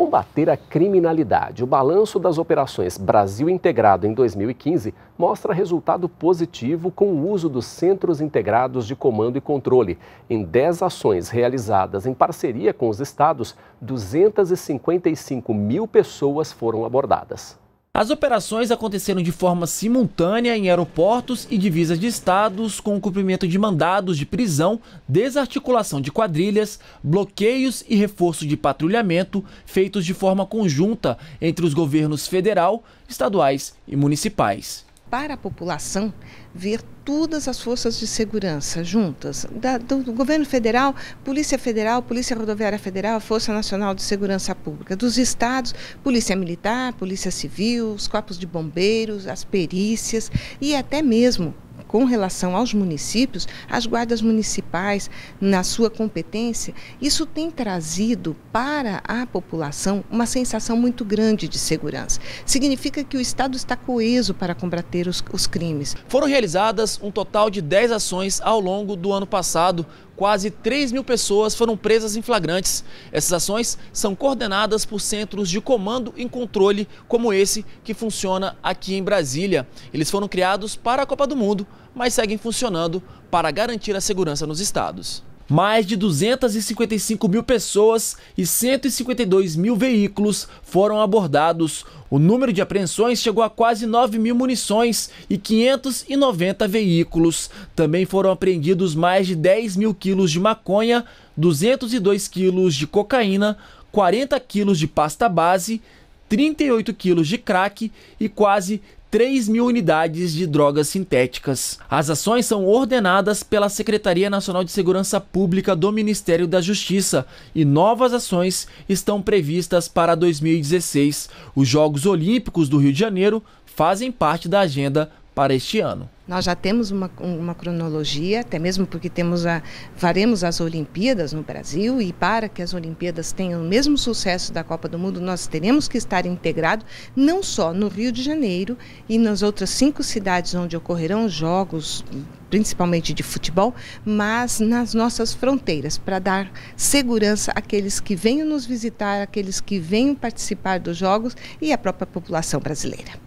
combater a criminalidade. O balanço das operações Brasil Integrado em 2015 mostra resultado positivo com o uso dos Centros Integrados de Comando e Controle. Em 10 ações realizadas em parceria com os estados, 255 mil pessoas foram abordadas. As operações aconteceram de forma simultânea em aeroportos e divisas de estados, com o cumprimento de mandados de prisão, desarticulação de quadrilhas, bloqueios e reforço de patrulhamento feitos de forma conjunta entre os governos federal, estaduais e municipais. Para a população, ver todas as forças de segurança juntas, da, do, do, governo federal, Polícia Federal, Polícia Rodoviária Federal, Força Nacional de Segurança Pública, dos estados, Polícia Militar, Polícia Civil, os corpos de bombeiros, as perícias e até mesmo com relação aos municípios, as guardas municipais, na sua competência, isso tem trazido para a população uma sensação muito grande de segurança. Significa que o Estado está coeso para combater os, os crimes. Foram realizadas um total de 10 ações ao longo do ano passado. Quase 3 mil pessoas foram presas em flagrantes. Essas ações são coordenadas por centros de comando e controle, como esse que funciona aqui em Brasília. Eles foram criados para a Copa do Mundo, mas seguem funcionando para garantir a segurança nos estados. Mais de 255 mil pessoas e 152 mil veículos foram abordados. O número de apreensões chegou a quase 9 mil munições e 590 veículos. Também foram apreendidos mais de 10 mil quilos de maconha, 202 quilos de cocaína, 40 quilos de pasta base, 38 quilos de crack e quase 3 mil unidades de drogas sintéticas. As ações são ordenadas pela Secretaria Nacional de Segurança Pública do Ministério da Justiça e novas ações estão previstas para 2016. Os Jogos Olímpicos do Rio de Janeiro fazem parte da agenda para este ano? Nós já temos uma, uma cronologia, até mesmo porque temos a, faremos as Olimpíadas no Brasil e para que as Olimpíadas tenham o mesmo sucesso da Copa do Mundo, nós teremos que estar integrado não só no Rio de Janeiro e nas outras cinco cidades onde ocorrerão jogos, principalmente de futebol, mas nas nossas fronteiras, para dar segurança àqueles que venham nos visitar, àqueles que venham participar dos jogos e à própria população brasileira.